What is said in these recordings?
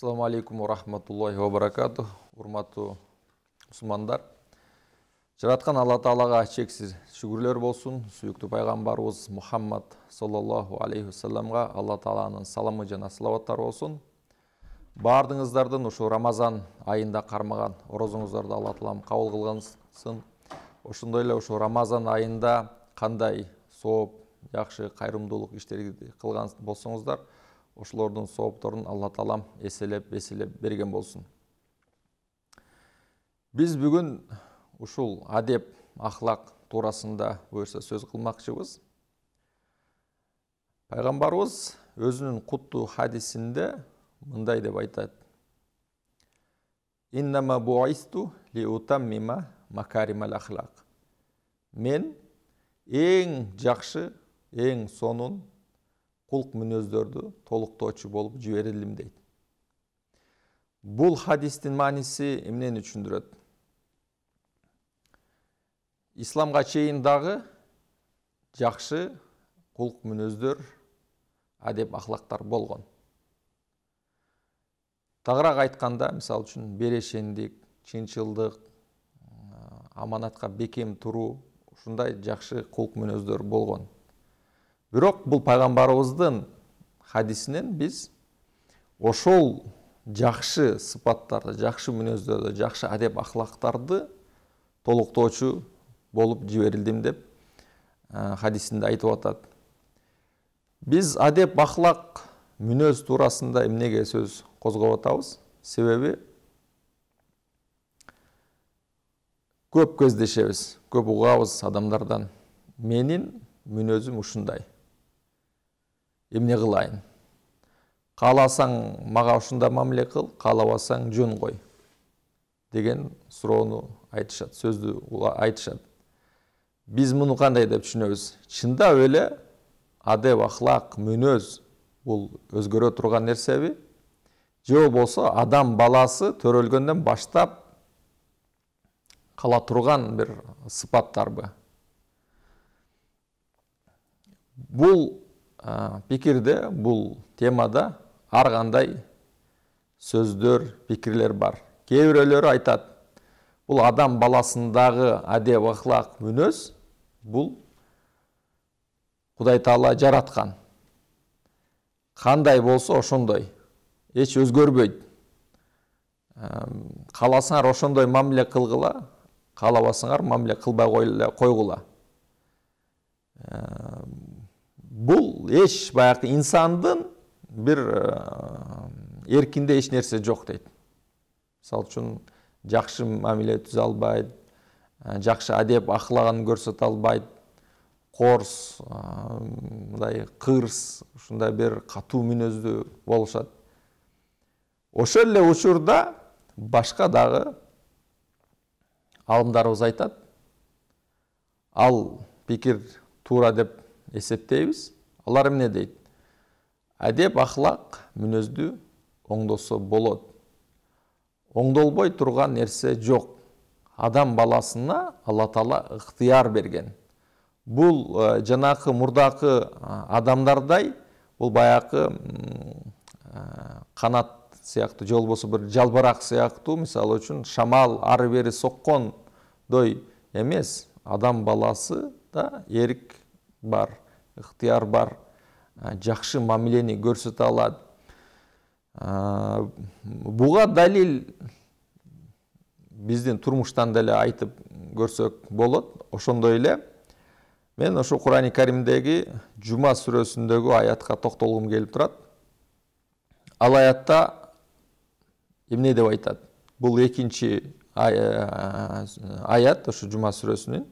Саламу алейкум рахматуллахи ва баракату урматтуу мусулмандар жараткан алла таалага чексиз шүгүрлөр болсун сүйүктүү пайгамбарыбыз мухаммад саллаллаху алейхи вассаламга алла тааланын саламы жана салаваттары болсун баардыгыңыздардын ушул рамазан айында кармаган орозоңуздарды алла таалам кабыл кылгансын ошондой эле ушул рамазан айында кандай сооп жакшы кайрымдуулук иштерди кылган болсоңуздар ошолордун соопторун алла таалам эселеп эселеп берген болсын. Біз бүгін ушул адеп ахлак туурасында буюрса сөз кылмакчыбыз пайгамбарыбыз өзүнүн куттуу хадисинде мындай деп айтат иннама буисту ли макаримал ахлак мен эң жакшы эң сонун құлқ мінездерді толықтоочу болып жіберілдім дейді бұл хадистің мааниси эмнени түшүндүрөт исламға чейин дагы жакшы кулк мүнөздөр әдеп ахлактар болгон Тағырақ айтқанда мисалы үчүн берешендик чынчылдык аманатка бекем тұру ушундай жакшы кулк мүнөздөр болгон бирок бул пайгамбарыбыздын хадисинен биз ошол жакшы сыпаттарды жакшы мүнөздөрдү жакшы адеп ахлактарды толуктоочу болуп жиберилдим деп э, хадисинде айтып атат биз адеп ахлак мүнөз туурасында эмнеге сөз козгоп атабыз себеби көп кездешебиз көп угабыз адамдардан менин мүнөзүм ушундай емне қылайын қаласаң маға ұшында мәміле қыл қаламасаң жөн қой деген сұрауыны айтышады сөзді айтышады біз мұны қандай деп түсінеміз шында өлі адеп ақлақ мүнөз ол өзгере тұрған нерсеби же болса адам баласы төрөлгөндөн баштап қала турган бир сыпаттарбы бул ә, пикирде бұл темада арғандай сөздер пикирлер бар кейбіреулері айтады бұл адам баласындағы әдеп ақлақ мүнөз бұл құдай таала жаратқан қандай болса ошондой эч өзгөрбөйт қаласаңар э, ошондой мамиле кылгыла каалабасаңар мамиле кылбай койгула э, бұл еш баяғы инсандың бір э, еркінде еш нәрсе жоқ дейді мысалы үшін жақсы мәміле түзе албайды э, жақсы әдеп ақылағанын көрсөтө албайды қорс, э, мындай кырс ушундай бир катуу мүнөздүү болушат ошол эле учурда башка дагы алымдарыбыз айтат ал пикир туура деп есептейбіз алар эмне дейт адеп ахлак мүнөздү оңдосо болот оңдолбой турган нерсе жок адам баласына алла таала ыктыяр берген бул ә, жанакы мурдакы ә, адамдардай бул баягы ә, қанат канат сыяктуу же болбосо бир жалбырак сыяктуу мисалы үчүн шамал ары бери соккондой эмес адам баласы да эрик бар ықтияр бар жақшы мамилени көрсөтө алат буга далил биздин турмуштан деле айтып көрсөк болот ошондой эле мен ошо курани каримдеги жума сүрөсүндөгү аятка токтолгум келип турат ал аятта эмне деп айтат бул экинчи аят ошо жума сүрөсүнүн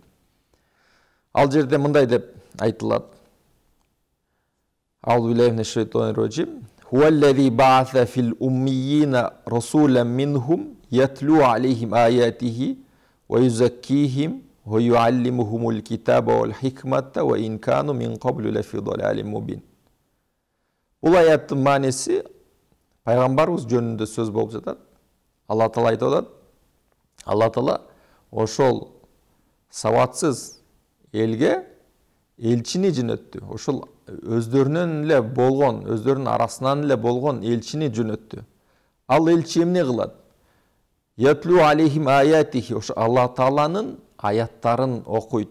ал жерде мындай деп айтылады аузу биллахи мин шайтанир раджим Huvellezî ba'ase fil ummiyyîne rasûlen minhum yetlû aleyhim âyâtihi ve yuzekkîhim ve yuallimuhumul kitâbe vel hikmete ve in kânu min qablu lefî dalâlin mubin. Bu ayetin manesi Peygamberimiz жөнүндө сөз болуп жатат. Алла Таала айтып атат. Алла Таала ошол сабатсыз элге элчини жөнөттү ошол өздөрүнөн эле болгон өздөрүнүн арасынан эле болгон элчини жөнөттү ал элчи эмне кылат ятлу алейхим аятихи ошо алла тааланын аяттарын окуйт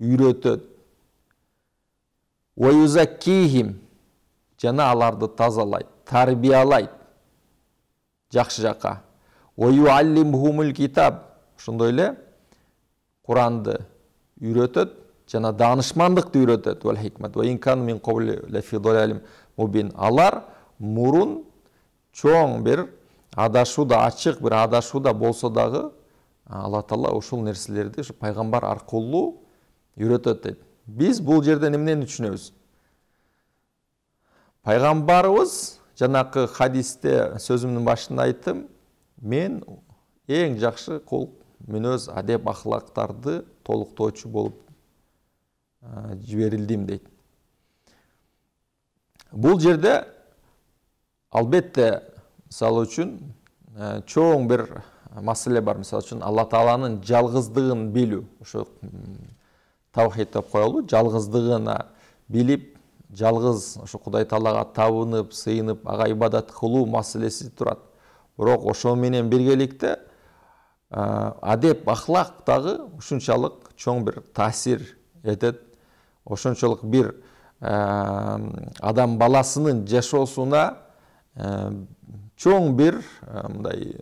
үйрөтөт уаюзаккихим жана аларды тазалайт тарбиялайт жакшы жакка китаб ошондой эле куранды үйрөтөт жана даанышмандыкты үйрөтөт уал хикмат мин мубин алар мурун чоң бир адашууда ачык бир адашууда болсо дагы алла таала ушул нерселерди ушу пайгамбар аркылуу үйрөтөт дейт биз бул жерден эмнени түшүнөбүз пайгамбарыбыз жанакы хадисте сөзүмдүн башында айттым мен эң жакшы кулк мүнөз адеп ахлактарды толуктоочу болуп жіберілдім дейді бұл жерде албетте мысалы үшін чоң бір маселе бар мысалы үшін алла тағаланың жалғыздығын білу. ошо таухид деп коелу жалғыздығына билип жалғыз ошо құдай таалага табынып сыйынып ага ибадат кылуу маселеси турат бирок ошо менен биргеликте адеп ахлак дагы ушунчалык чоң бір таасир этет ошончолук бир адам баласынын жашоосуна чоң бир мындай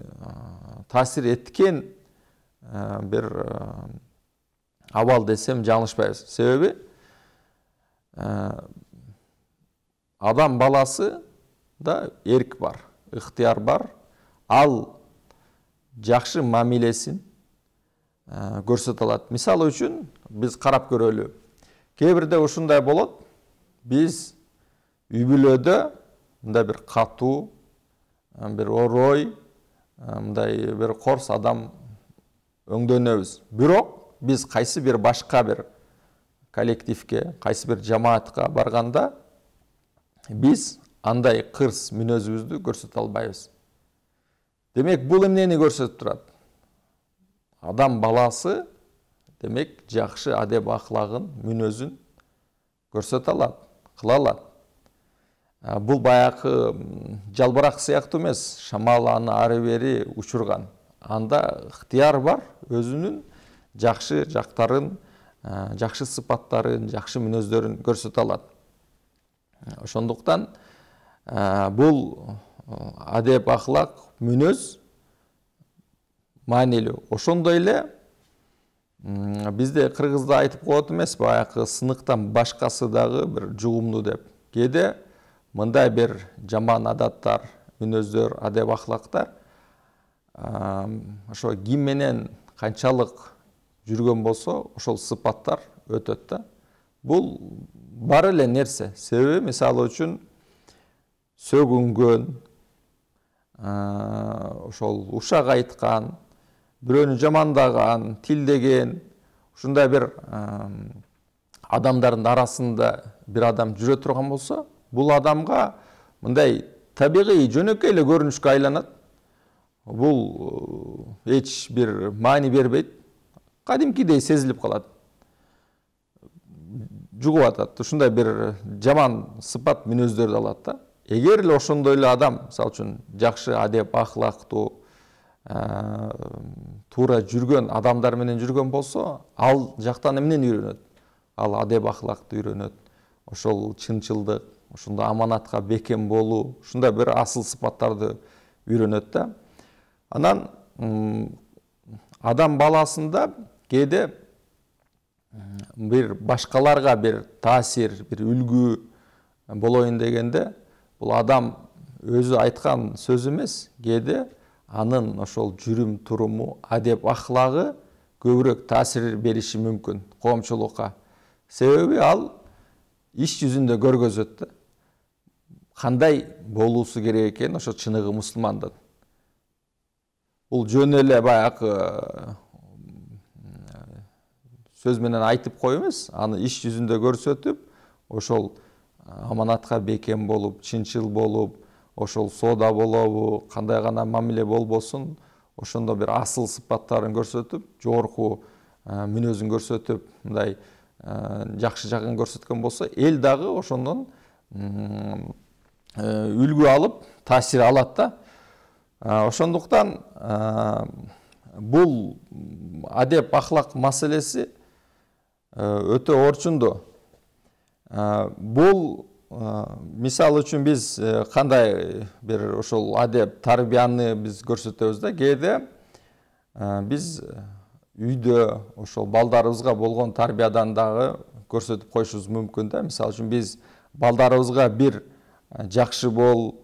таасир эткен бир абал десем жаңылышпайбыз себеби адам баласы да эрк бар ыктыяр бар ал жакшы мамилесин көрсөтө алат мисалы үчүн биз карап көрөлү кейбірде ушундай болады, біз үй бүлөдө мындай бир катуу бир орой мындай бир корс адам өңдөнөбүз бирок біз кайсы бир башка бир коллективке кайсы бир жамаатка барганда биз андай кырс мүнөзүбүздү көрсөтө албайбыз демек бул эмнени көрсөтүп турат адам баласы демек жақсы адеп ақылағын, мінезін көрсөтө алат кыла алат Бұл баяқы жалбырақ сияқты эмес шамал аны ары ұшырған. учурган анда ыктыяр бар өзүнүн жақшы жақтарын, жақшы сыпаттарын жакшы мүнөздөрүн көрсөтө алады ошондуктан бул адеп ахлак мүнөз маанилүү ошондой эле бизде кыргызда айтып коет эмес баягы сыныктан башкасы дагы бир жугумдуу деп кээде мындай бир жаман адаттар мүнөздөр адеп ахлактар ошо ким менен канчалык жүргөн болсо ошол сыпаттар өтөт да бул бар эле нерсе себеби мисалы үчүн сөгүнгөн ошол ушак айткан бирөөнү жамандаған тілдеген ұшындай бір адамдардың арасында бір адам жүре тұрған болса бұл адамға мындай табиғи көрүнүшкө айланат бул бұл бир маани бербейт кадимкидей сезіліп калат жугуп атады ушундай бир жаман сыпат мүнөздөрдү алат да эгер эле ошондой эле адам мисалы үчүн жакшы адеп ахлактуу ә, тура жүрген менен жүрген болсо, ал жақтан эмнени үйрөнөт ал адеп ахлакты үйрөнөт ошол чынчылдык ушундай аманатка бекем болуу ушундай бир асыл сыпаттарды үйрөнөт да анан адам баласында кээде бир башкаларга бир таасир бир үлгү болоюн дегенде бул адам өзү айткан сөз эмес кээде анын ошол жүрүм туруму адеп ахлагы көбүрөөк таасир бериши мүмкүн коомчулукка себеби ал иш жүзүндө көргөзөт да кандай болуусу керек экен ошо чыныгы мусулмандын бул жөн эле баягы э, сөз менен айтып коюу эмес аны иш жүзүндө көрсөтүп ошол аманатка бекем болуп чынчыл болуп ошол соода болобу кандай гана мамиле болбосун ошондо бир асыл сыпаттарын көрсөтүп жогорку э, мүнөзүн көрсөтүп мындай э, жакшы жагын көрсөткөн болсо эл дагы ошондон э, үлгү алып таасир алат да ошондуктан бул адеп ахлак маселеси өтө орчундуу бул мисалы үчүн биз э, кандай э, бир ошол адеп тарбияны биз көрсөтөбүз да кээде э, биз үйдө ошол балдарыбызга болгон тарбиядан дагы көрсөтүп коюшубуз мүмкүн да мисалы үчүн биз балдарыбызга бир жакшы бол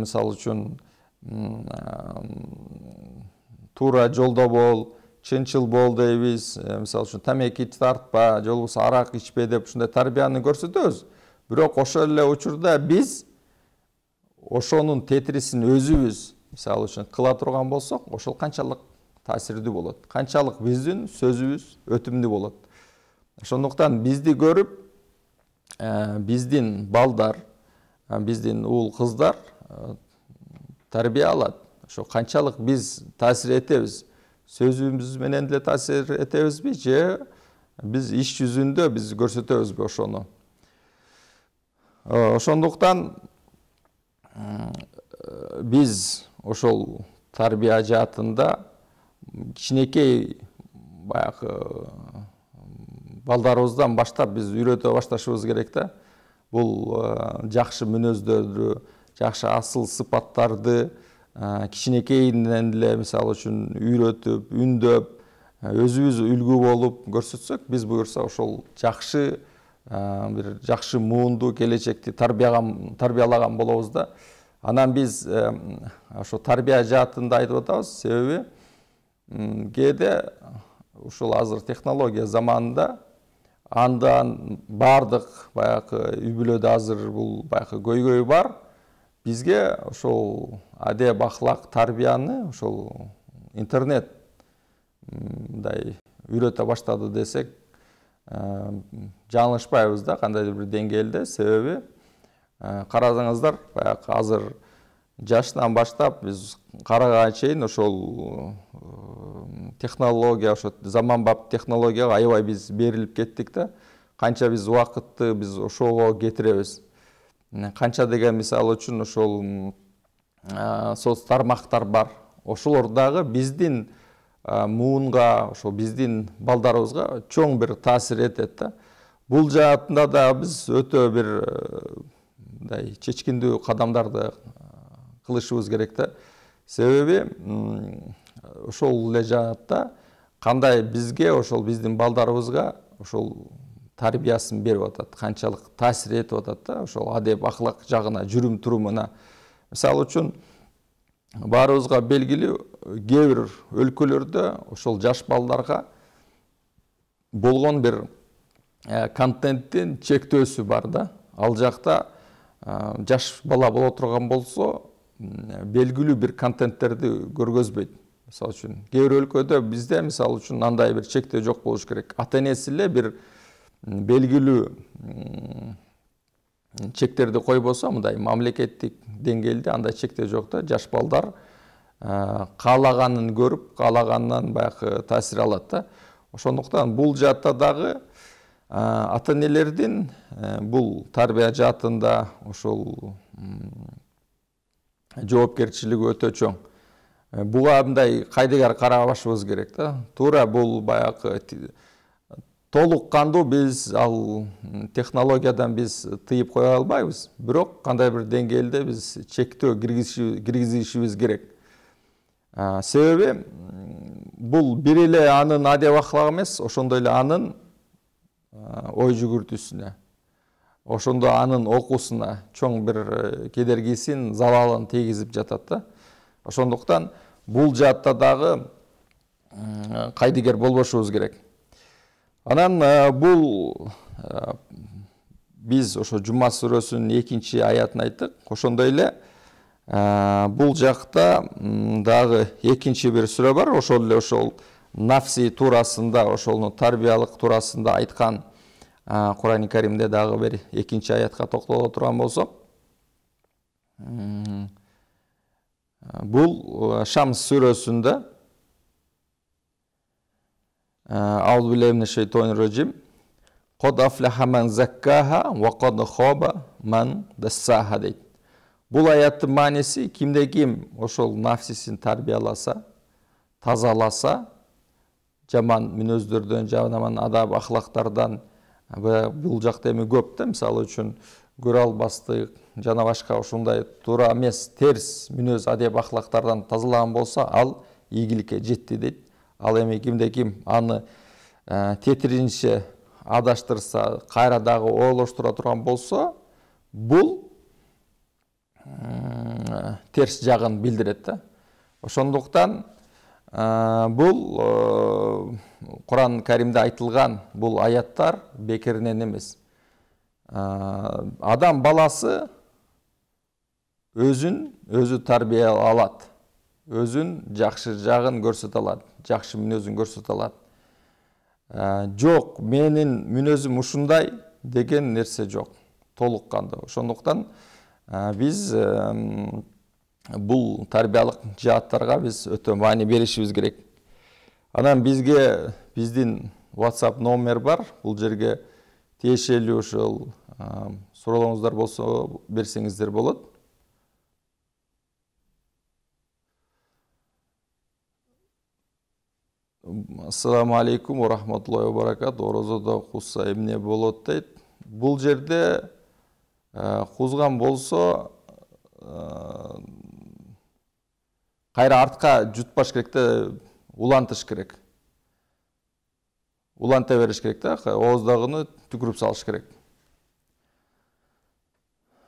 мисалы үчүн туура жолдо бол чынчыл бол дейбиз мисалы үчүн тамеки тартпа же болбосо арак ичпе деп ушундай тарбияны көрсөтөбүз бирок ошол эле учурда биз ошонун тетирисин өзүбүз мисалы үчүн кыла турган болсок ошол канчалык таасирдүү болот канчалык биздин сөзүбүз өтүмдүү болот ошондуктан бизди көрүп э, биздин балдар э, биздин уул кыздар э, тарбия алат ошо канчалык биз таасир этебиз сөзүбүз менен деле таасир этебизби же биз иш жүзүндө биз көрсөтөбүзбү ошону Э, ошондуктан э, биз ошол тарбия жаатында кичинекей баягы э, балдарыбыздан баштап биз үйрөтө башташыбыз керек да бул жакшы мүнөздөрдү жакшы асыл сыпаттарды кичинекейинен эле мисалы үчүн үйрөтүп үндөп өзүбүз үлгү болуп көрсөтсөк биз буюрса ошол жакшы Ә, бир жакшы муундуу келечекти тарбияган тарбиялаган болобуз да анан биз ошо ә, тарбия жаатында айтып атабыз себеби кээде ушул азыр технология заманында андан баардык баягы үй бүлөдө азыр бул баягы көйгөй бар бизге ошол адеп ахлак тарбияны ошол интернет мындай үйрөтө баштады десек Э, жаңылышпайбыз да кандайдыр бир деңгээлде себеби э, карасаңыздар баягы азыр жашынан баштап биз карыганга чейин ошол э, технология ошо заманбап технологияга аябай биз берилип кеттик да канча биз убакытты биз ошого кетиребиз канча деген мисалы үчүн ошол соц тармактар бар ошолор дагы биздин муунга ошо биздин балдарыбызга чоң бир таасир этет да бул жаатында да биз өтө бир мындай чечкиндүү кадамдарды кылышыбыз керек да себеби ошол эле жаатта кандай бизге ошол биздин балдарыбызга ошол тарбиясын берип атат канчалык таасир этип атат да ошол адеп акылак жагына жүрүм турумуна мисалы үчүн баарыбызга белгилүү бир өлкөлөрдө ошол жаш балдарга болгон бир контенттин чектөөсү бар да ал жакта жаш бала боло турган болсо белгилүү бир контенттерди көргөзбөйт мисалы үчүн кээ бир өлкөдө бизде мисалы үчүн андай бир чектөө жок болуш керек ата энеси эле бир белгилүү чектерди койбосо мындай мамлекеттик деңгээлде андай чектөө жок да жаш балдар каалаганын көрүп каалаганынан баягы таасир алат да ошондуктан бул жаатта дагы ата энелердин э, бул тарбия жаатында ошол жоопкерчилиги өтө чоң э, буга мындай кайдыгер карабашыбыз керек да туура бул баягы толук кандуу биз ал технологиядан биз тыйып кое албайбыз бирок кандай бир деңгээлде биз чектөө киргизишибиз керек ә, себебі бұл бір эле анын адеп ахлагы эмес ошондой эле анын ой жүгүртүүсүнө ошондо анын окуусуна чоң бир э, кедергисин залалын тийгизип жатат да ошондуктан бул жаатта дагы э, кайдыгер болбошубуз керек анан э, бул биз ошо жума сүрөсүнүн экинчи аятын айттык ошондой эле ә, бұл жақта дағы екінші бір сүре бар ошол эле ошол нафси турасында ошол тарбиялык турасында айткан ә, курани каримде дагы бир экинчи аятка токтоло турган болсок бул шамс сүрөсүндө аузу биллахи мин шайтани режим қод афлаха ман заккаха ва қод хоба ман дассаха дейді бұл аяттың мәнесі, кімде кім ошол нафсисин тарбияласа тазаласа жаман мүнөздөрдөн жаман адап ахлактардан бул жакта эми көп да мисалы үчүн көрө албастык жана башка ушундай туура эмес терс мүнөз адеп ахлактардан тазалаган болсо ал ийгиликке жетти дейт ал эми кимде ким аны тетірінші ә, тетиринче адаштырса кайра дагы ойлоштура турган болсо бул терс жагын билдирет да ошондуктан бул куран каримде айтылган бул аяттар бекеринен эмес адам баласы өзүн өзү тарбия алат өзүн жакшы жагын көрсөтө алат жакшы мүнөзүн көрсөтө алат жок менин мүнөзүм ушундай деген нерсе жок толук кандуу ошондуктан біз бұл тәрбиялық жаттарға біз өте мәні берішіміз керек анан бізге біздің whatsapp номер бар бұл жерге тиешелүү ошол суроолоруңуздар болса берсеңіздер болады. ассаламу алейкум ва рахматуллахи ва баракату орозодо кулса эмне болот дейт жерде Э, қозған болса э, қайра артқа жұтпаш керек та улантыш керек уланта беріш керек та ооздогуну түкіріп салыш керек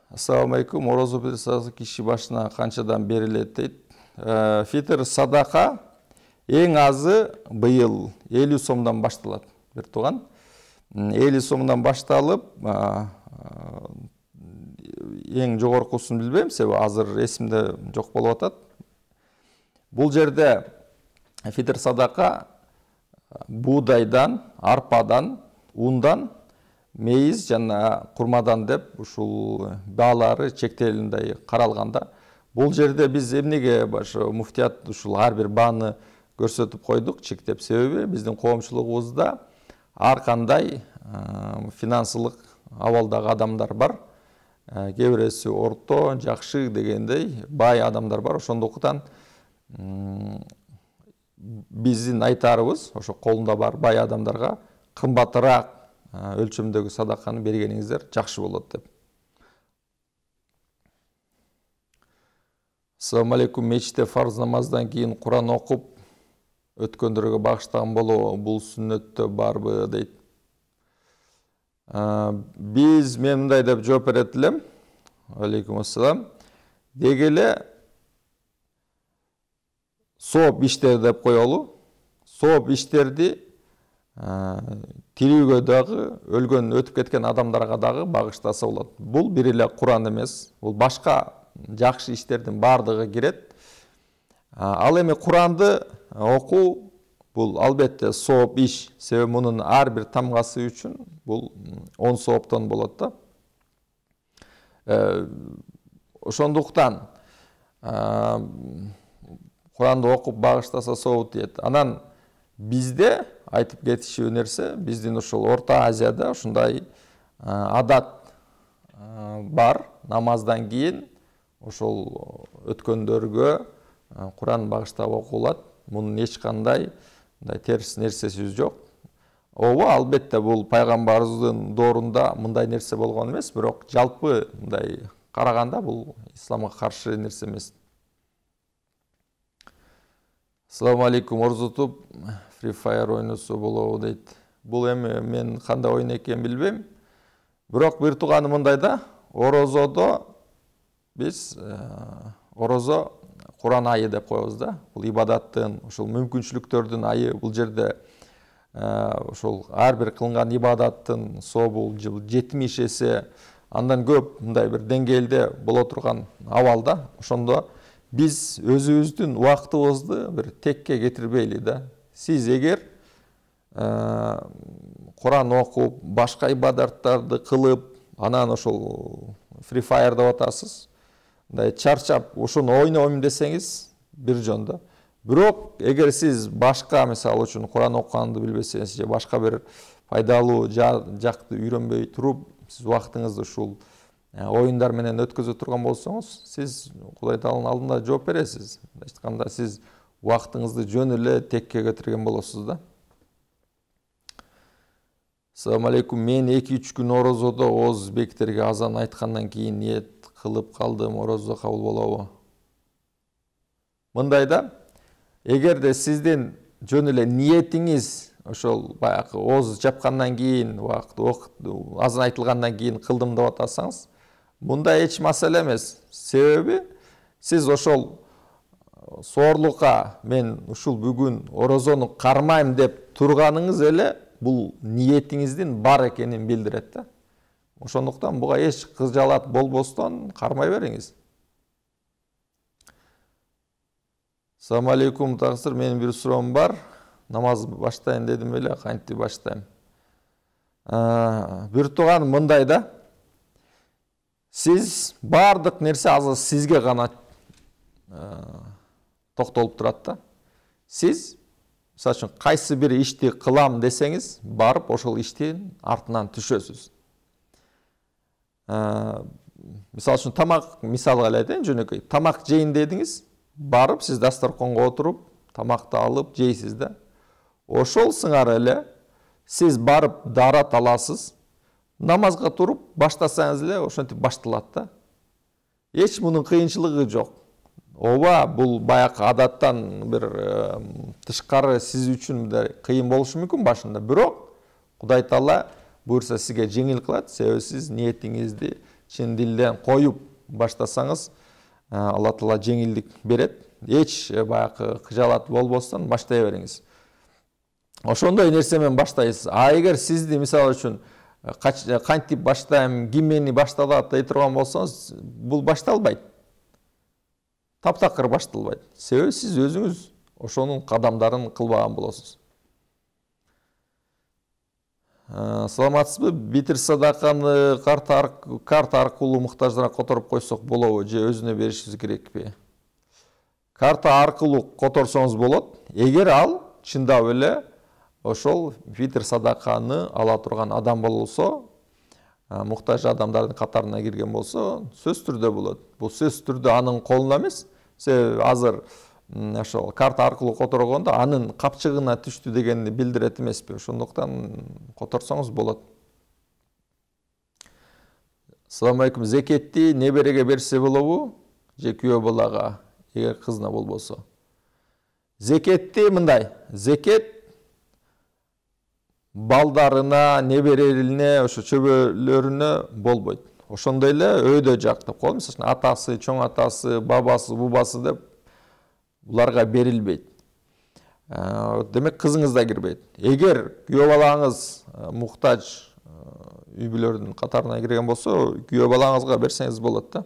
алейкум ораза педесасы киши башына қаншадан берилет дейт э, фитр садака эң азы быйыл элүү сомдон башталат бир тууган элүү сомдон башталып ең жогоркусун билбейм себеби азыр эсимде жок болуп атат бул жерде фитр садака буудайдан арпадан ундан мейиз жана құрмадан деп ушул баалары чектелгендей қаралғанда. бул жерде біз эмнеге башы муфтият ушул ар бир бааны көрсөтүп койдук чектеп себеби биздин коомчулугубузда ар кандай э, финансылык абалдагы адамдар бар Э, кээ бирөөсү орто жакшы дегендей бай адамдар бар ошондуктан биздин айтаарыбыз ошо колунда бар бай адамдарга кымбатыраак э, өлчөмдөгү садаканы бергениңиздер жакшы болот деп Мечте алейкум мечитте фарз намаздан кийин куран окуп өткөндөргө багыштаган болобу бул сүннөттө барбы дейт Біз мен мындай деп жооп берет элем алейкум ассалам деги эле сооп иштер деп коелу сооп иштерди тирүүгө дагы өлгөн өтіп кеткен адамдарга дагы багыштаса болот бул бир эле куран эмес бул башка жакшы иштердин баардыгы кирет ал эми куранды окуу бұл албетте сооп иш себеби мунун ар бир тамгасы үчүн бул он сооптон болот да ә, ошондуктан куранды ә, окуп багыштаса сооп анан бизде айтып кетіші нерсе биздин ушул орта азияда ушундай ә, адат бар намаздан кейін, ошол өткөндөргө Құран багыштап окулат мунун эч кандай мындай терс нерсесіз жоқ ооба албетте бул пайгамбарыбыздын доорунда мындай нерсе болгон эмес бирок жалпы мындай караганда бул исламга каршы нерсе эмес ассаламу алейкум орзутуп фри фаер ойносо болобу дейт Бұл эми мен кандай ойын экенин билбейм бирок бир тууганы мындай да орозодо биз ә, орозо құран айы деп қоямыз да бұл ибадаттың ушул мүмкіншіліктердің айы бұл жерде ушул ар бир кылынган со сообу жыл жетимиш эсе андан көп мындай бир деңгээлде боло турган да ошондо биз өзүбүздүн убактыбызды бир текке кетирбейли да сиз эгер құран оқып башка ибадаттарды кылып анан ошол фри деп атасыз мындай чарчап ошону ойнойм десеңиз бир да бирок эгер сиз башка мисалы үчүн куран окуганды билбесеңиз же башка бир пайдалуу жакты үйрөнбөй туруп сиз убактыңызды ушул э, оюндар менен өткөзө турган болсоңуз сиз кудай тааланын алдында жооп бересиз айтканда сиз убактыңызды жөн эле текке кетирген болосуз да ассалам алейкум мен эки үч күн орозодо ооз бектерге азан айткандан кийин ниет қылып қалды морозды қабыл болауы мындайда де сізден жөн эле ниетиңиз ошол баягы ооз жапкандан кийин убакыт азан айтылгандан кийин кылдым деп атасаңыз мындай эч маселе эмес себеби сиз ошол соорлукка мен ушул бүгін орозону кармайм деп турганыңыз эле бул ниетиңиздин бар экенин билдирет да ошондуктан буга эч кыжаалат болбостон кармай бериңиз ассалам алейкум тагсыр менин бир суроом бар намаз баштайын дедим беле кантип баштайм бир тууган мындай да сиз баардык нерсе азыр сизге гана токтолуп турат да сиз мисалы үчүн кайсы бир ишти кылам десеңиз барып ошол иштин артынан түшөсүз ә, мысалы үшін тамақ мысалға айтайын жөнекей тамақ жейін дедіңіз барып сіз дастарқонға отырып тамақты алып жейсіз да ошол сыңар эле сіз барып дара аласыз намазға тұрып баштасаңыз эле ошентип башталат да эч мунун кыйынчылыгы жок ооба бул баягы адаттан бир тышкары сиз үчүн кыйын болушу мүмкүн башында бирок кудай таала бұйырса сізге жеңіл қылады себебі сіз ниетіңізді дилден қойып баштасаңыз э, алла тағала жеңілдік береді эч э, баягы бол болбостон баштай бериңиз ошондой нерсе менен баштайсыз а эгер сизди мисалы үчүн э, кантип баштайм ким мени башталат дей турган болсоңуз бул башталбайт таптакыр башталбайт себеби сиз өзүңүз ошонун кадамдарын кылбаган болосуз ә, саламатсызбы битир садаканы карта арқылы аркылуу муктаждарга которуп койсок болобу же өзүнө беришибиз керекпи карта аркылуу которсоңуз болот эгер ал чындап эле ошол фитр садаканы ала турган адам болсо муктаж адамдардын катарына кирген болсо сөзсүз түрдө болот бул сөзсүз түрдө анын колунда эмес себеби азыр ошол карта аркылуу которгондо анын капчыгына түштү дегенди билдирет эмеспи ошондуктан которсоңуз болот саламу алейкум зекетти небереге берсе болобу же күйөө балага эгер кызына болбосо зекетти мындай зекет балдарына неберелине ошо чөбөлөрүнө болбойт ошондой эле өйдө жак деп мисалы үчүн атасы чоң атасы бабасы бубасы деп бұларға берілбейді э, демек қызыңыз да кірбейді егер күйеу балаңыз э, мұқтаж э, үй қатарына кірген болса күйеу балаңызға берсеңіз болады да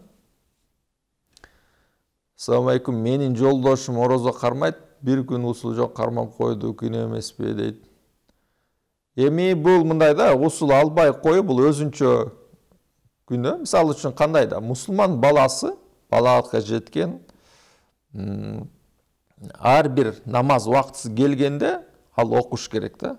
ассалаумағалейкум менің жолдошым ораза қармайды бір күн ұсыл жоқ қармап қойды күн емес пе дейді эми бұл мындай да албай коюу бұл өзүнчө күнөө мисалы үшін кандай да баласы балалыкка жеткен әрбір намаз уақытысы келгенде ал оқуш керек та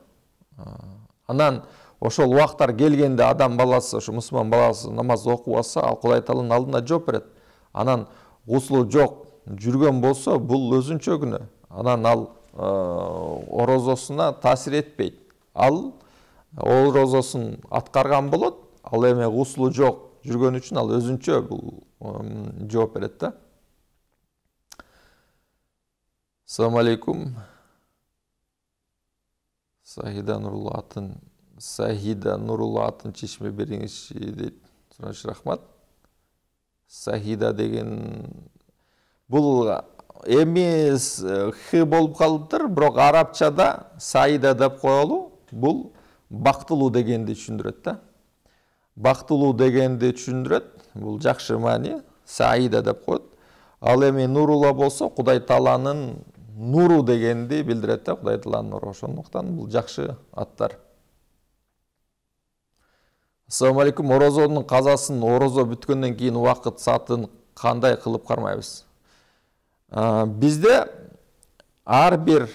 анан ошол уақыттар келгенде адам баласы ошо мусулман баласы намаз окуп алса ал кудай тааланын алдында жооп берет анан гусулу жоқ жүрген болсо бұл өзүнчө күнөө анан ал орозосуна таасир этпейт ал орозосун аткарган болот ал эми гусулу жок жүргөн үчүн ал өзүнчө бул жооп берет да алейкум. Сахида Нұрлатын. Сахида Нұрлатын атын шешіме беріңізші дейді. Сұраншы рахмат. Сахида деген бұл емес х болып қалып тұр, бірақ арабчада саида деп қойылу бұл бақтылу дегенді түсіндіреді да. Бақтылу дегенді түсіндіреді. Бұл жақсы мәне саида деп қояды. Ал эми Нурула болса, Құдай таланың нуру дегенди билдирет да кудай тааланын нуру ошондуктан бул жакшы аттар ассалауму алейкум орозонун казасын орозо бүткөндөн кийин убакыт сатын кандай кылып кармайбыз бизде ар бир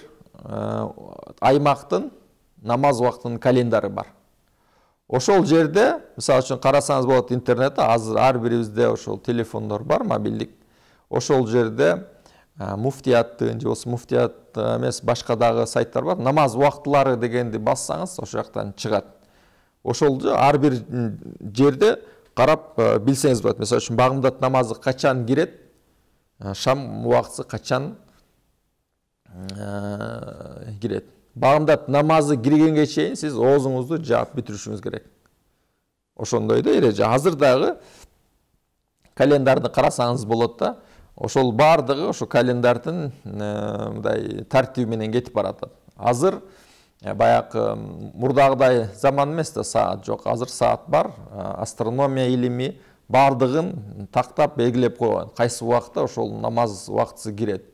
аймактын намаз убактынын календары бар ошол жерде мисалы үчүн карасаңыз болот интернетте азыр ар бирибизде ошол телефондор бар мобилдик ошол жерде муфтият же осы муфтият емес башка дагы сайттар бар намаз уақытылары дегенді бассаңыз ошол жақтан шығады ошол бир жерде қарап білсеңіз болот мисалы үшін бағымдат намазы качан кирет шам убактысы қачан кирет бағымдат намазы киргенге чейин сіз оозуңузду жаап бүтүрүшүңүз керек ошондой да эреже азыр дагы календарды карасаңыз болот да ошол баардыгы ошо календардын э, мындай тартиби менен кетип баратат азыр э, баягы мурдагыдай заман эмес да саат жок азыр саат бар э, астрономия илими баардыгын тактап белгилеп койгон кайсы убакта ошол намаз убактысы кирет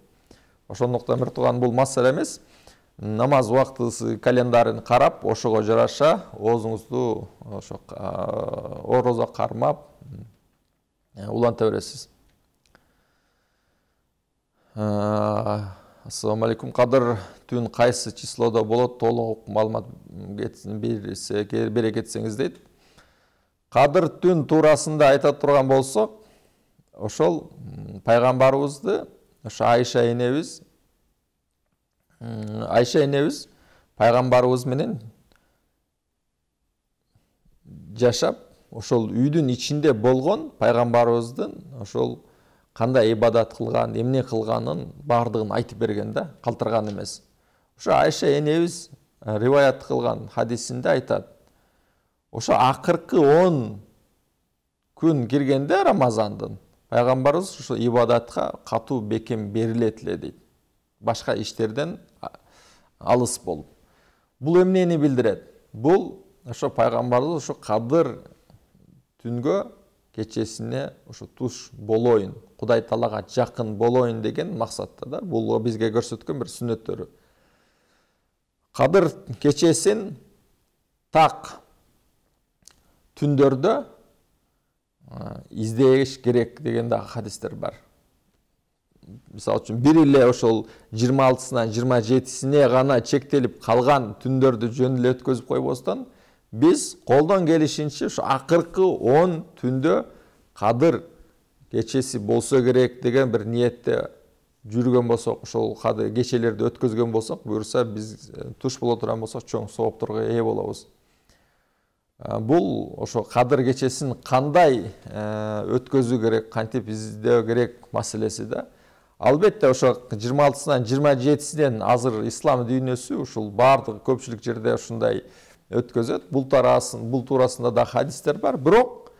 ошондуктан тууган бул маселе эмес намаз убактысы календарын карап ошого жараша оозуңузду ошо орозо кармап уланта бересиз ассалауму алейкум қадыр түн қайсы числода болады толық мағлұмат бере кетсеңіз дейді қадыр түн турасында айта тұрған болсақ ошол пайғамбарыбызды ошо айша энебиз айша энебиз пайғамбарыбыз менен жашап ошол үйдүн ичинде болгон пайгамбарыбыздын ошол қандай ибадат қылған емне қылғанын бардығын айтып берген да қалтырған емес Ошо айша энебиз rivoyat э, қылған хадисінде айтады Ошо ақырқы он күн киргенде Рамазандын. пайгамбарыбыз ошо ибадатқа қату бекем берілетіле дейт башка іштерден алыс болып бұл эмнени билдирет бұл ошо пайгамбарыбыз ошо кадыр түнгө кечесине ушу туш болоюн кудай таалага жакын болоюн деген максатта да бул бизге көрсөткөн бир сүннөттөрү кадыр кечесин так түндөрдө издеш керек деген дагы хадистер бар мисалы үчүн бир эле ошол жыйырма алтысынан жыйырма жетисине гана чектелип калган түндөрдү жөн эле өткөзүп койбостон біз қолдан келішінше ақырқы он түндө қадыр кечесі болса керек деген бір ниетте жүрген болсақ ошол қадыр кечелерді өткізген болсақ бұйырса біз туш бола тұрған болсақ чоң сооптарға ие болабыз бұл ошо қадыр кечесін қандай өткізу керек қантип издөө керек маселеси да албетте ошо жыйырма алтысынан жыйырма жетисинен азыр ислам дүйнөсү ушул баардык көпчүлүк жерде ушундай өткөзөт бұл тарасын бул туурасында да хадистер бар бирок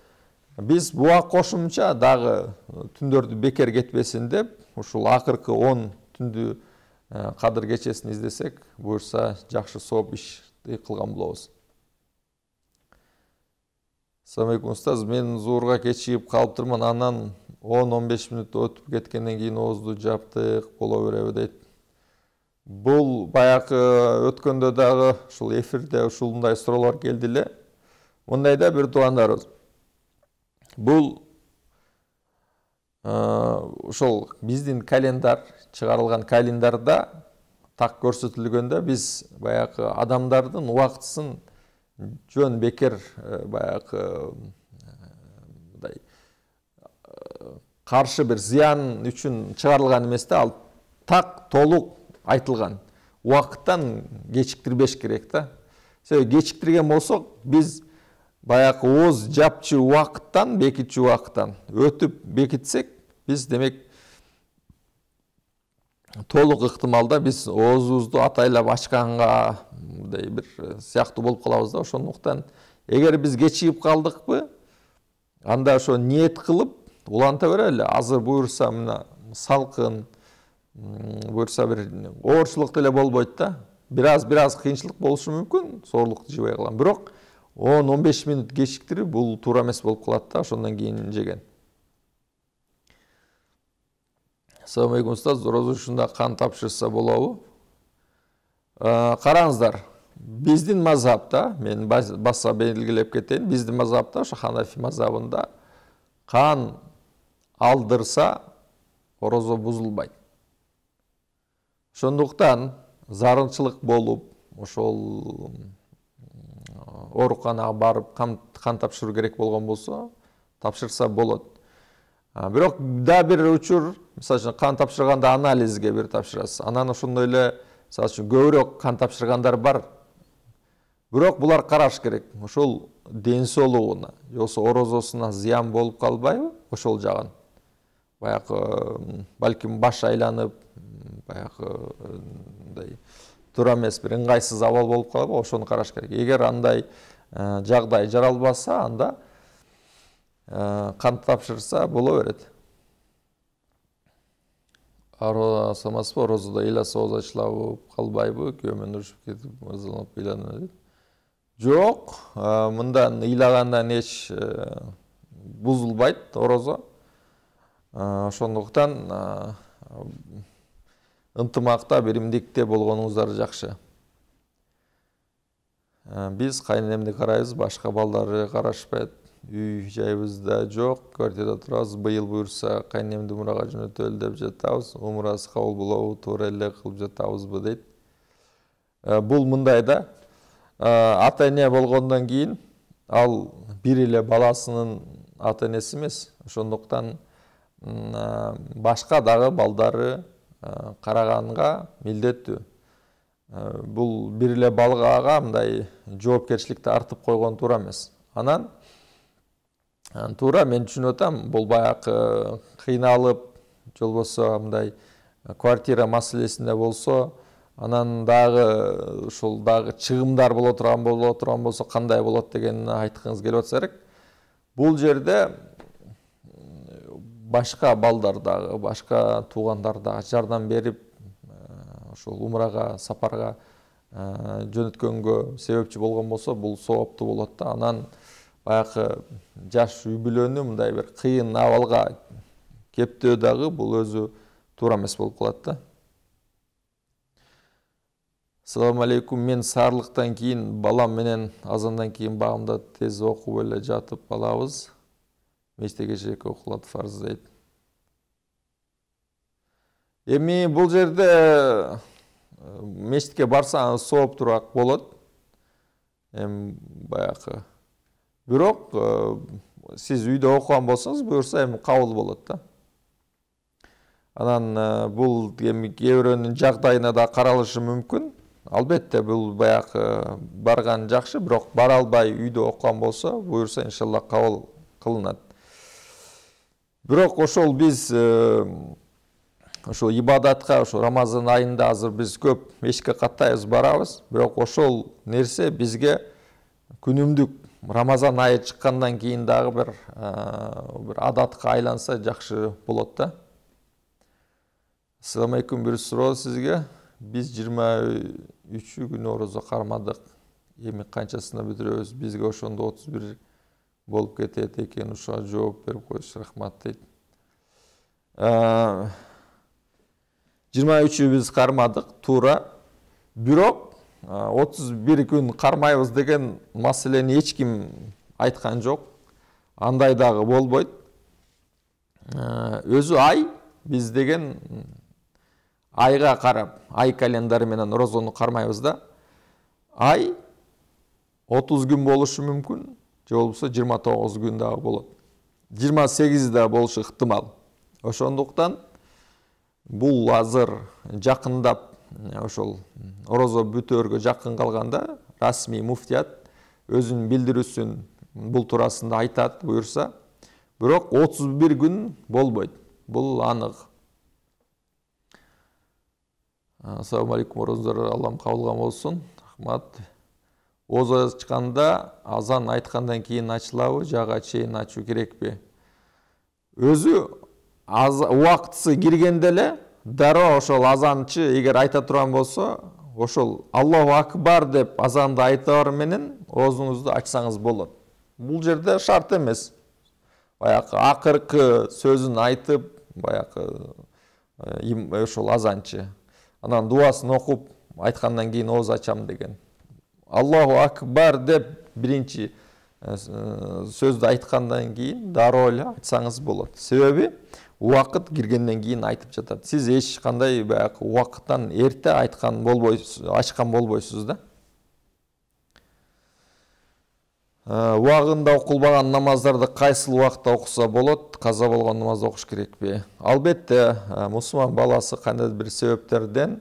биз буга кошумча дағы түндөрдү бекер кетпесин деп ушул акыркы он түндү кадыр кечесин издесек буюрса жакшы сооп қылған кылган болобуз алейкум устаз мен зуурга кечигип калыптырмын анан он он беш мүнөт өтүп кеткенден кийин оозду жаптык боло береби бұл баяғы э, өткенде дағы ушул эфирде ушундай сұралар суроолор келди эле дуандар бир туугандарыбыз бул ошол э, биздин календар чыгарылган календарда так көрсөтүлгөндө біз баягы адамдардың уақытысын жөн бекер э, баягы мындай каршы бир зыян үчүн чыгарылган эмес ал так толук айтылған уақыттан кешіктірбеш керек та себебі кешіктірген болсақ біз баяғы оз жапчы уақыттан бекітші уақыттан өтіп бекітсек біз демек толық ықтималда біз оозубузду атайлап ачканга мындай бир э, сыяктуу болуп калабыз да ошондуктан эгер биз кечигип калдыкпы анда ошо ниет кылып уланта берели азыр буюрса мына салкын бұйырса бір оорчулук деле болбойт да бираз бираз кыйынчылык болушу мүмкүн сорлукту жебей калган бирок он он беш мүнөт кечиктирүү бул туура эмес болуп калат да ошондон кийин жеген салам алейкум устаз роза ушунда кан тапшырса болобу караңыздар биздин мазхабта мен баса белгилеп кетейин биздин мазхабта ошо ханафи мазабында кан алдырса орозо бузулбайт ошондуктан зарылчылык болуп ошол ооруканага барып кан тапшыруу керек болгон болсо тапшырса болот бирок да бир учур мисалы үчүн кан тапшырганда анализге бир тапшырасыз анан ошондой эле мисалы үчүн көбүрөөк кан тапшыргандар бар бирок булар караш керек ошол ден соолугуна же болбосо орозосуна зыян болуп калбайбы ошол жагын баягы балким баш айланып баяғы мындай э, тура емес бір ыңғайсыз абал болып қалады ғой ошоны қараш керек егер андай ә, жағдай жаралбаса анда ә, э, қан тапшырса бола береді ба розада иласы озачлабы калбайбы кетіп урушуп кетип мырзаланып ыйлана дейт жок мындан ыйлагандан эч бузулбайт орозо ошондуктан ынтымакта биримдикте болгонуңуздар жакшы ә, биз кайненемди карайбыз башқа балдары карашпайт үй жайыбызда жоқ квартирада турабыз быйыл буюрса кайненемди мұраға жөнөтөлү деп жатабыз умурасы кабыл болобу туура эле кылып жатабызбы дейт ә, бул мындай да ә, ата эне болгондон кийин ал бир эле баласынын ата энеси эмес ошондуктан башка дагы балдары Э, караганга милдеттүү э, бул бир эле балга мындай жоопкерчиликти артып койгон туура эмес анан э, туура мен түшүнүп атам бул баякы кыйналып же болбосо мындай квартира маселесинде болсо анан дагы ушул дагы чыгымдар боло турган боло турган болсо кандай болот дегенди айткыңыз келип атса керек бул жерде башқа балдардағы башқа дагы жардам берип э, ошол умрага сапарға э, жөнөткөнгө себепчи болгон болсо бул сооптуу болот да анан баягы жаш үй бүлөнү мындай бир кыйын абалга кептөө дагы бул өзү туура эмес болуп калат да алейкум мен сарлықтан кийин балам менен азандан кийин багымда тез окуп эле жатып алабыз мешітеге жек оқылады фарз дейді эми бул жерде э, мешітке барсаңыз соғып тұрақ болот эми баягы бирок э, сиз үйдө окуган болсоңуз буюрса эми кабыл болот да анан э, бул эми кээ бирөөнүн жагдайына да каралышы мүмкүн албетте бул баягы барган жакшы бирок бара албай үйдө окуган болсо бұйырса иншалла кабыл кылынат бирок ошол биз э, ошол ибадатка ошо рамазан айында азыр биз көп мешке каттайбыз барабыз бирок ошол нерсе бизге күнүмдүк рамазан айы чыккандан кийин дагы бир э, бир адатка айланса жакшы болот да ассалам алейкум бир суроо сизге биз жыйырма үчү күнү орозо кармадык эми канчасына бүтүрөбүз бизге ошондо отуз бир болып кетеді екен ұша жауап беріп қойшы рахмат дейді жиырма үші біз қармадық тура бирок 31 бир күн қармайбыз деген мәселені ешкім айтқан жоқ андай дағы болбойт өзі ай біз деген айға қарап ай календарменен розаны қармайбыз да ай 30 күн болушы мүмкін же болбосо жыйырма тогуз күн дагы болот жыйырма сегизи да болушу ыктымал ошондуктан бул азыр жакындап ошол орозо бүтөөргө жакын калганда расмий муфтият өзүнүн билдирүүсүн бул туурасында айтат буюрса бирок отуз бир күн болбойт бул анык алейкум ороздар аллам кабыл кылган болсун рахмат оза шыққанда азан айткандан кийин ачылабы жаға чейин ачуу керекпи өзү убактысы киргенде эле дароо ошол азанчы егер айта турган болсо ошол аллаху акбар деп азанды айтаар менен оозуңузду ачсаңыз болот бул жерде шарт эмес баягы акыркы сөзүн айтып баягы э, ошол азанчы анан дубасын окуп айткандан кийин ооз ачам деген аллаху акбар деп бірінші сөзді айтқандан кейін дароля айтсаңыз болады себебі уақыт кіргеннен кейін айтып жатады сіз ешқандай баяғы уақыттан ерте айтқан болбойсыз ашқан болбойсыз да уағында оқылбаған намаздарды қайсыл уақытта оқыса болады қаза болған намазды оқыш керек пе әлбетте мұсылман баласы қандай бір себептерден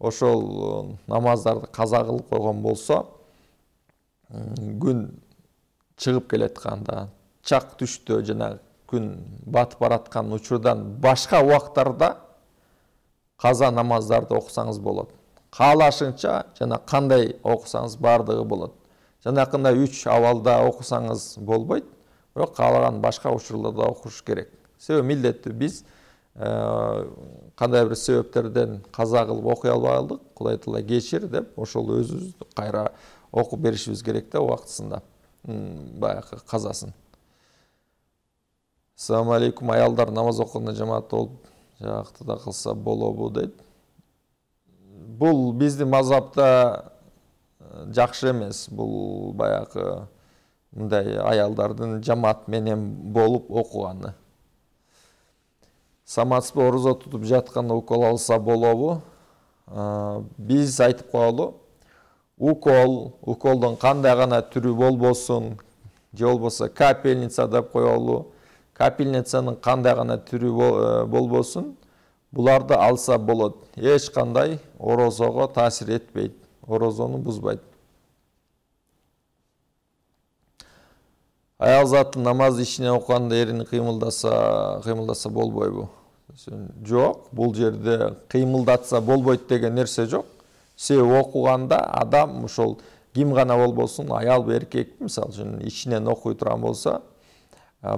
ошол э, намаздарды каза кылып койгон болсо күн чыгып келатканда чак түштө жана күн батып бараткан учурдан башка убактарда каза намаздарды окусаңыз болот каалашыңча жана кандай окусаңыз баардыгы болот жанакындай үч абалда окусаңыз болбойт бирок каалаган башка учурларда окуш керек себеби милдеттүү биз Э, қандай бір себептерден қаза қылып оқи алмай қалдық құдай тағала кешір деп ошол өзүбүз кайра окуп беришибиз керек да убактысында баягы казасын ассалауму алейкум аялдар намаз окуганда жамаат болуп да кылса болобу дейт бул биздин мазапта жакшы эмес бул баягы мындай аялдардын жамаат менен болуп окуганы саматспы орозо тутуп жатқанда укол алса болобу биз айтып коелу укол уколдун кандай гана түрү болбосун же болбосо капельница деп коелу капельницанын кандай гана түрү э, болбосун буларды алса болот эч кандай орозого таасир этпейт орозону бузбайт аял заты намаз ичинен окуганда эрин кыймылдаса кыймылдаса болбойбу жоқ бұл жерде қимылдатса болбойт деген нерсе жоқ Се оқығанда адам ошол ким ғана болбосун аял эркек мисалы үчүн ичинен окуй турган болсо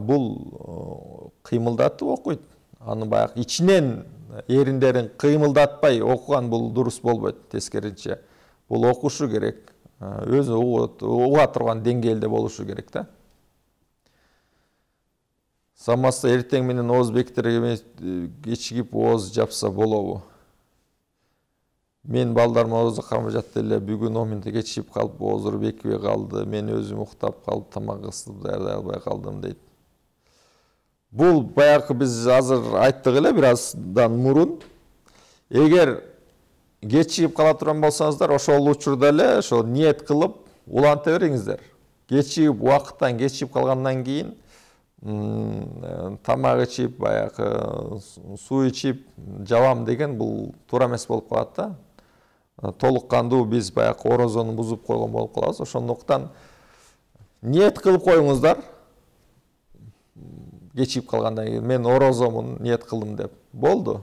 бул э, кыймылдатып окуйт аны баягы ичинен эриндерин кыймылдатпай окуган бул дурус болбойт тескерінше. бул окушу керек э, өзү уга турган деңгээлде болушу керек да самасы ертең менен ооз бектерге э, кечигип ооз жапса болобу мен балдарым оозду жатты эле бүгүн он мүнөткө кечигип калып ооздору бекибей калды мен өзүм уктап калып тамак даярдай албай калдым дейт бул баягы биз азыр айттык эле бир аздан мурун эгер кечигип кала турган болсоңуздар ошол учурда эле ошо ниет кылып уланта бериңиздер кечигип убакыттан кечигип калгандан кийин Э, тамақ ішіп баяғы э, су ичип жабам деген бұл тура емес болып қалады да э, толыққанды біз баяғы оразаны бұзып қойған болып қаламыз ошондуктан ниет кылып қойыңыздар кечигип калгандан кийин мен орозомун ниет кылдым деп болды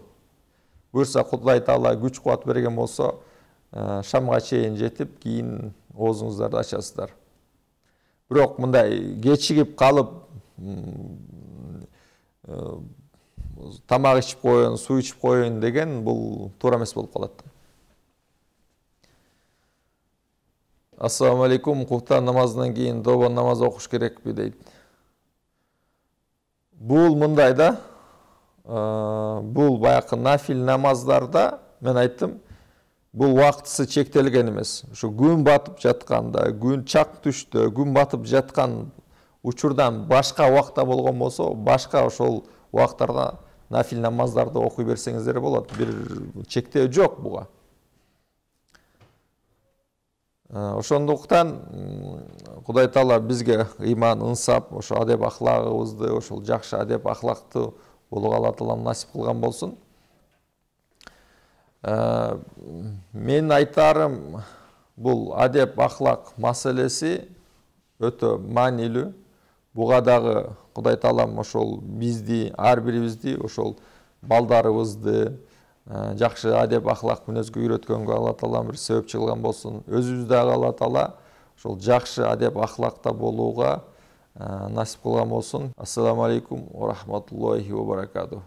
буюрса кудай таала күч кубат берген болса шамга шамға жетип жетіп кейін ачасыздар бирок мындай кечигип қалып тамақ ішіп қойын, су ішіп қойын деген бұл тура емес болып қалады алейкум, құптан намазынан кейін доба намаз оқыш керек пе дейді бұл мұндайда бұл баяғы нафил намаздарда мен айттым бұл уақытысы чектелген емес шо күн батып жатқанда күн чақ түштө күн батып жатқан учурдан башка убакта болгон болсо башка ошол убактарда нафил намаздарды окуй берсеңиздер болот бир чектөө жок буга э, ошондуктан кудай таала бизге ыйман ынсап ошо адеп ахлагыбызды ошол жакшы адеп ахлакты болууга алла таалам насип кылган болсун э, менин айтарым бул адеп ахлак маселеси өтө маанилүү Бұға дағы Құдай таалам ошол бизди ар бирибизди ошол балдарыбызды э, жакшы әдеп ахлак мүнөзгө үйрөткөнгө алла таалам бір себепчи кылган болсун өзүбүз дагы алла таала ошол жакшы адеп ахлакта болууга э, насип кылган болсын. ассаламу алейкум ва рахматуллахи ва баракатух